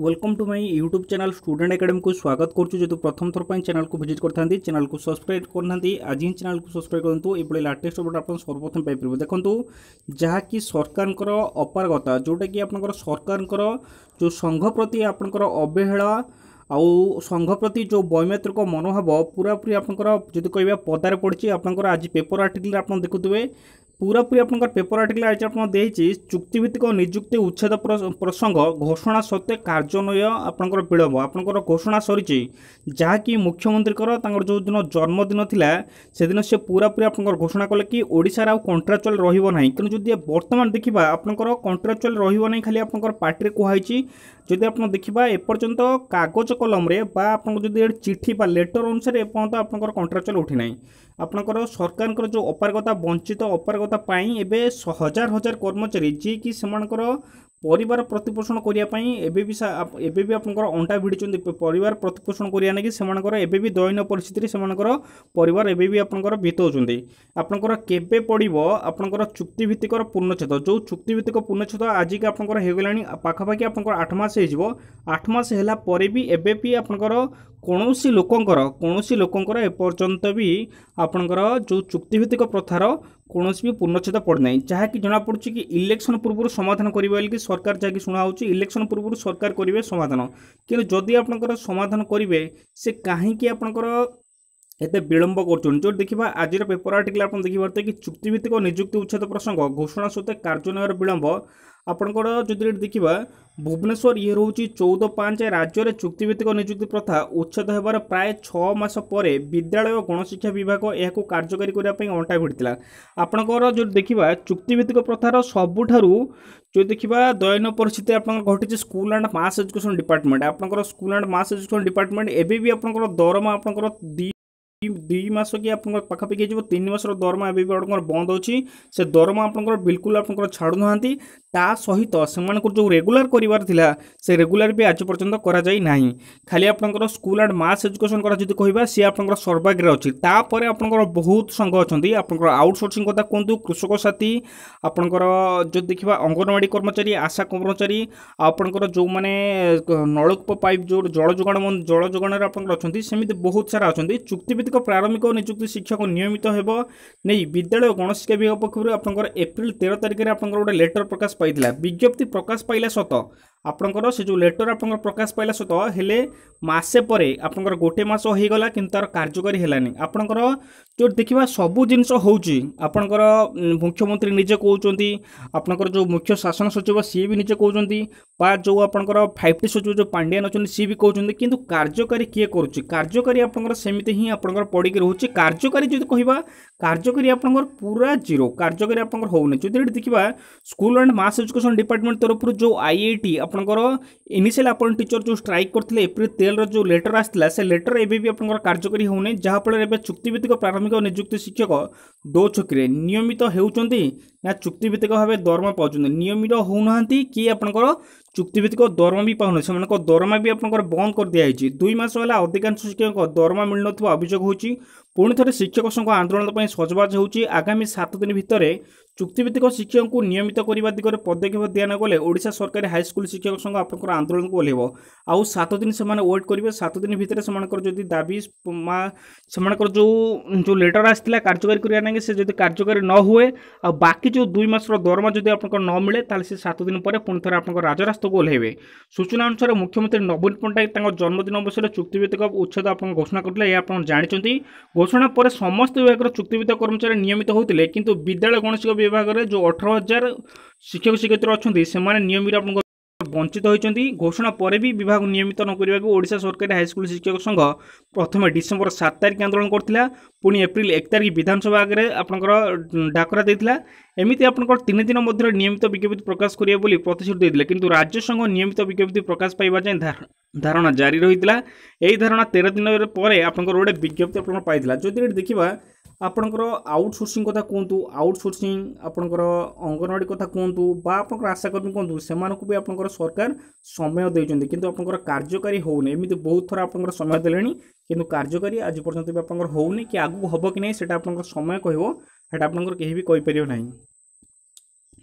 welcome to my YouTube channel student academy স্বাগত করছু যেহেতু প্রথম থর চ্যানেল ভিজিট করে থাকে চ্যানেল সবসক্রাইব করে থাকে আজ হি চ্যানেল সবসক্রাইব করতু এইভাবে লাটেস্ট অপডেট আপনার সর্বপ্রথম পাইপারে দেখুন যাকি সরকারঙ্কর অপারগতা যেটা কি আপনার সরকারঙ্কর যে সংঘ প্রতি আপনার অবহেলা ଆଉ ସଂଘ ପ୍ରତି ଯେଉଁ ବୈମାତ୍ରିକ ମନୋଭାବ ପୁରାପୁରି ଆପଣଙ୍କର ଯଦି କହିବା ପଦାରେ ପଡ଼ିଛି ଆପଣଙ୍କର ଆଜି ପେପର ଆର୍ଟିକଲରେ ଆପଣ ଦେଖୁଥିବେ পুরাপুরি আপনার পেপর আর্টিকল আজ আপনার দিয়েছি চুক্তিভিত্তিক নিযুক্তি উচ্ছেদ প্রসঙ্গ ঘোষণা সত্ত্বে কার্যান্বয় আপনার বিলম্ব আপনার ঘোষণা সরিছে যা কি মুখ্যমন্ত্রীকর তাঁর যেদিন জন্মদিন লা সেদিন সে পুরাপুরি আপনার ঘোষণা কলে কি ওড়শার আউ কন্ট্রাকচুয়াল রহব না কিন্তু যদি বর্তমান দেখা আপনার কন্ট্রাকচুয়াল রহব না খালি আপনার পার্টি কুহাইছি যদি আপনার দেখা এপর্যন্ত কাগজ কলমরে বা আপনার যদি চিঠি বা লেটর অনুসারে এপর্যন্ত আপনার কন্ট্রাকচুয়াল উঠি না ଆପଣଙ୍କର ସରକାରଙ୍କର ଯେଉଁ ଅପାରଗତା ବଞ୍ଚିତ ଅପାରଗତା ପାଇଁ ଏବେ ହଜାର ହଜାର କର୍ମଚାରୀ ଯିଏକି ସେମାନଙ୍କର ପରିବାର ପ୍ରତିପୋଷଣ କରିବା ପାଇଁ ଏବେ ବି ଏବେ ବି ଆପଣଙ୍କର ଅଣ୍ଟା ଭିଡ଼ିଛନ୍ତି ପରିବାର ପ୍ରତିପୋଷଣ କରିବା ନାକି ସେମାନଙ୍କର ଏବେ ବି ଦୟନୀୟ ପରିସ୍ଥିତିରେ ସେମାନଙ୍କର ପରିବାର ଏବେ ବି ଆପଣଙ୍କର ବିତାଉଛନ୍ତି ଆପଣଙ୍କର କେବେ ପଡ଼ିବ ଆପଣଙ୍କର ଚୁକ୍ତିଭିତ୍ତିକର ପୂର୍ଣ୍ଣଚ୍ଛେଦ ଯେଉଁ ଚୁକ୍ତିଭିତ୍ତିକ ପୂର୍ଣ୍ଣଚ୍ଛେଦ ଆଜିକି ଆପଣଙ୍କର ହୋଇଗଲାଣି ପାଖାପାଖି ଆପଣଙ୍କର ଆଠ ମାସ ହେଇଯିବ ଆଠ ମାସ ହେଲା ପରେ ବି ଏବେ ବି ଆପଣଙ୍କର କୌଣସି ଲୋକଙ୍କର କୌଣସି ଲୋକଙ୍କର ଏପର୍ଯ୍ୟନ୍ତ ବି ଆପଣଙ୍କର ଯେଉଁ ଚୁକ୍ତିଭିତ୍ତିକ ପ୍ରଥାର କୌଣସି ବି ପୂର୍ଣ୍ଣଚ୍ଛେଦ ପଡ଼ିନାହିଁ ଯାହାକି ଜଣାପଡ଼ୁଛି କି ଇଲେକ୍ସନ୍ ପୂର୍ବରୁ ସମାଧାନ କରିବେ ବୋଲିକି ସରକାର ଯାହାକି ଶୁଣାହେଉଛି ଇଲେକ୍ସନ୍ ପୂର୍ବରୁ ସରକାର କରିବେ ସମାଧାନ କିନ୍ତୁ ଯଦି ଆପଣଙ୍କର ସମାଧାନ କରିବେ ସେ କାହିଁକି ଆପଣଙ୍କର ଏତେ ବିଳମ୍ବ କରୁଛନ୍ତି ଯେଉଁଠି ଦେଖିବା ଆଜିର ପେପର ଆର୍ଟିକଲ୍ ଆପଣ ଦେଖିପାରୁଥିବେ କି ଚୁକ୍ତିଭିତ୍ତିକ ନିଯୁକ୍ତି ଉଚ୍ଛେଦ ପ୍ରସଙ୍ଗ ଘୋଷଣା ସତ୍ତ୍ୱେ କାର୍ଯ୍ୟାନ୍ୱୟର ବିଳମ୍ବ ଆପଣଙ୍କର ଯଦି ରେଟ୍ ଦେଖିବା ଭୁବନେଶ୍ୱର ଇଏ ରହୁଛି ଚଉଦ ପାଞ୍ଚ ରାଜ୍ୟରେ ଚୁକ୍ତିଭିତ୍ତିକ ନିଯୁକ୍ତି ପ୍ରଥା ଉଚ୍ଛେଦ ହେବାର ପ୍ରାୟ ଛଅ ମାସ ପରେ ବିଦ୍ୟାଳୟ ଓ ଗଣଶିକ୍ଷା ବିଭାଗ ଏହାକୁ କାର୍ଯ୍ୟକାରୀ କରିବା ପାଇଁ ଅଣ୍ଟା ଭିଡ଼ିଥିଲା ଆପଣଙ୍କର ଯଦି ଦେଖିବା ଚୁକ୍ତିଭିତ୍ତିକ ପ୍ରଥାର ସବୁଠାରୁ যদি দেখিবা দয়ন পরিস্থিতি আপনার ঘটিছে school and mass education department আপনার school and mass education department এবে বি আপনার দরমা আপনার দি দুই মাস কি আপনার পাখাপাখি হয়ে তিন মাসর দরমা এবে আপনার বন্ধ অছি সে দরমা আপনার বিলকুল আপনার ছাড়ু না ତା ସହିତ ସେମାନଙ୍କୁ ଯେଉଁ ରେଗୁଲାର କରିବାର ଥିଲା ସେ ରେଗୁଲାର ବି ଆଜି ପର୍ଯ୍ୟନ୍ତ କରାଯାଇ ନାହିଁ ଖାଲି ଆପଣଙ୍କର ସ୍କୁଲ ଆଣ୍ଡ ମାସ୍ ଏଜୁକେସନ୍ କଥା ଯଦି କହିବା ସିଏ ଆପଣଙ୍କର ସର୍ବାଗ୍ରେ ଅଛି ତାପରେ ଆପଣଙ୍କର ବହୁତ ସଂଘ ଅଛନ୍ତି ଆପଣଙ୍କର ଆଉଟସୋର୍ସିଂ କଥା କୁହନ୍ତୁ କୃଷକ ସାଥୀ ଆପଣଙ୍କର ଯଦି ଦେଖିବା ଅଙ୍ଗନବାଡ଼ି କର୍ମଚାରୀ ଆଶା କର୍ମଚାରୀ ଆଉ ଆପଣଙ୍କର ଯେଉଁମାନେ ନଳକୂପ ପାଇପ୍ ଯେଉଁ ଜଳ ଯୋଗାଣ ଜଳ ଯୋଗାଣରେ ଆପଣଙ୍କର ଅଛନ୍ତି ସେମିତି ବହୁତ ସାରା ଅଛନ୍ତି ଚୁକ୍ତିଭିତ୍ତିକ ପ୍ରାରମ୍ଭିକ ନିଯୁକ୍ତି ଶିକ୍ଷକ ନିୟମିତ ହେବ ନେଇ ବିଦ୍ୟାଳୟ ଗଣଶିକ୍ଷା ବିଭାଗ ପକ୍ଷରୁ ଆପଣଙ୍କର ଏପ୍ରିଲ ତେର ତାରିଖରେ ଆପଣଙ୍କର ଗୋଟେ ଲେଟର ପ୍ରକାଶ পাইলা বিজ্ঞপ্তি প্রকাশ পাইলা সত आपंकर लेटर आप प्रकाश पाला सत हेले मसे पर गोटे मस हो गला कि कार्यकारी हैलानी आपणकर जो देखा सब जिन होपणकर मुख्यमंत्री निजे कौन आपणकर जो मुख्य शासन सचिव सी भी निजे कौन जो आप फाइव टी सचिव जो पांडियान अच्छे सी भी कौन कि कार्यकारी किए कर कार्यकारी सेमती ही आप पड़ी रोचे कार्यकारी जो कह कार्यकारी आप पूरा जीरो कार्यकारी आप देखा school and mass education department तरफ जो आई आई टी আপন করো ইনিশিয়াল আপন টিচার যো স্ট্রাইক করতিলে এপ্রিল তেল যো লেটার আসিলা সে লেটার এবি আপনকার কার্যকারী হোন নে যাহা পড়ে এবে চুক্তি ভিত্তিক প্রাথমিক ও নিযুক্ত শিক্ষক ଡୋଛକିରେ ନିୟମିତ ହେଉଛନ୍ତି ନା ଚୁକ୍ତିଭିତ୍ତିକ ଭାବେ ଦରମା ପାଉଛନ୍ତି ନିୟମିତ ହେଉନାହାନ୍ତି କି ଆପଣଙ୍କର ଚୁକ୍ତିଭିତ୍ତିକ ଦରମା ବି ପାଉନାହାନ୍ତି ସେମାନଙ୍କ ଦରମା ବି ଆପଣଙ୍କର ବନ୍ଦ କରିଦିଆଯାଇଛି ଦୁଇ ମାସ ହେଲା ଅଧିକାଂଶ ଶିକ୍ଷକଙ୍କ ଦରମା ମିଳୁନଥିବା ଅଭିଯୋଗ ହେଉଛି ପୁଣି ଥରେ ଶିକ୍ଷକ ସଂଘ ଆନ୍ଦୋଳନ ପାଇଁ ସଜବାଜ ହେଉଛି ଆଗାମୀ ସାତ ଦିନ ଭିତରେ ଚୁକ୍ତିଭିତ୍ତିକ ଶିକ୍ଷକଙ୍କୁ ନିୟମିତ କରିବା ଦିଗରେ ପଦକ୍ଷେପ ଦିଆନଗଲେ ଓଡ଼ିଶା ସରକାରୀ ହାଇସ୍କୁଲ ଶିକ୍ଷକ ସଂଘ ଆପଣଙ୍କର ଆନ୍ଦୋଳନକୁ ଓହ୍ଲାଇବ ଆଉ ସାତ ଦିନ ସେମାନେ ୱେଟ୍ କରିବେ ସାତ ଦିନ ଭିତରେ ସେମାନଙ୍କର ଯଦି ଦାବି ସେମାନଙ୍କର ଯେଉଁ ଯେଉଁ ଲେଟର ଆସିଥିଲା କାର୍ଯ୍ୟକାରୀ କରିବା କାହିଁକି ସେ ଯଦି କାର୍ଯ୍ୟକାରୀ ନ ହୁଏ ଆଉ ବାକି ଯେଉଁ ଦୁଇ ମାସର ଦରମା ଯଦି ଆପଣଙ୍କ ନ ମିଳେ ତାହେଲେ ସେ ସାତ ଦିନ ପରେ ପୁଣି ଥରେ ଆପଣଙ୍କ ରାଜରାସ୍ତାକୁ ଓହ୍ଲାଇବେ ସୂଚନା ଅନୁସାରେ ମୁଖ୍ୟମନ୍ତ୍ରୀ ନବୀନ ପଟ୍ଟନାୟକ ତାଙ୍କ ଜନ୍ମଦିନ ଅବସରରେ ଚୁକ୍ତିଭିତ୍ତିକ ଉଚ୍ଛେଦ ଆପଣ ଘୋଷଣା କରିଥିଲେ ଏହା ଆପଣ ଜାଣିଛନ୍ତି ଘୋଷଣା ପରେ ସମସ୍ତ ବିଭାଗର ଚୁକ୍ତିଭିତ୍ତିକ କର୍ମଚାରୀ ନିୟମିତ ହେଉଥିଲେ କିନ୍ତୁ ବିଦ୍ୟାଳୟ ଗଣଶିକ୍ଷା ବିଭାଗରେ ଯେଉଁ ଅଠର ହଜାର ଶିକ୍ଷକ ଶିକ୍ଷୟିତ୍ରୀ ଅଛନ୍ତି ସେମାନେ ନିୟମିତ ଆପଣଙ୍କ বঞ্চিত হয়েছেন ঘোষণা পরে বি বিভাগ নিয়মিত নকরা ওড়শা সরকারি হাইস্কুল শিক্ষক সংঘ প্রথমে ডিসেম্বর সাত তারিখ আন্দোলন করে পুঁ এপ্রিল এক তারিখ বিধানসভা আগে আপনার ডাকরা দিয়ে এমিতি আপনার তিন দিন মধ্যে নিয়মিত বিজ্ঞপ্তি প্রকাশ করবে বলে প্রতিশ্রুতি দিয়ে কিন্তু রাজ্য সংঘ নিয়মিত বিজ্ঞপ্তি প্রকাশ পাইবা যায় ধারণা জারি রয়েছে এই ধারণা তের দিন পরে আপনার গোটে বিজ্ঞপ্তি আপনার পাই যদি দেখবা ଆପଣଙ୍କର ଆଉଟ୍ ସୋର୍ସିଂ କଥା କୁହନ୍ତୁ ଆଉଟ୍ ସୋର୍ସିଂ ଆପଣଙ୍କର ଅଙ୍ଗନବାଡ଼ି କଥା କୁହନ୍ତୁ ବା ଆପଣଙ୍କର ଆଶାକର୍ମୀ କୁହନ୍ତୁ ସେମାନଙ୍କୁ ବି ଆପଣଙ୍କର ସରକାର ସମୟ ଦେଇଛନ୍ତି କିନ୍ତୁ ଆପଣଙ୍କର କାର୍ଯ୍ୟକାରୀ ହେଉନି ଏମିତି ବହୁତ ଥର ଆପଣଙ୍କର ସମୟ ଦେଲେଣି କିନ୍ତୁ କାର୍ଯ୍ୟକାରୀ ଆଜି ପର୍ଯ୍ୟନ୍ତ ବି ଆପଣଙ୍କର ହେଉନି କି ଆଗକୁ ହେବ କି ନାହିଁ ସେଇଟା ଆପଣଙ୍କର ସମୟ କହିବ ସେଇଟା ଆପଣଙ୍କର କେହି ବି କହିପାରିବ ନାହିଁ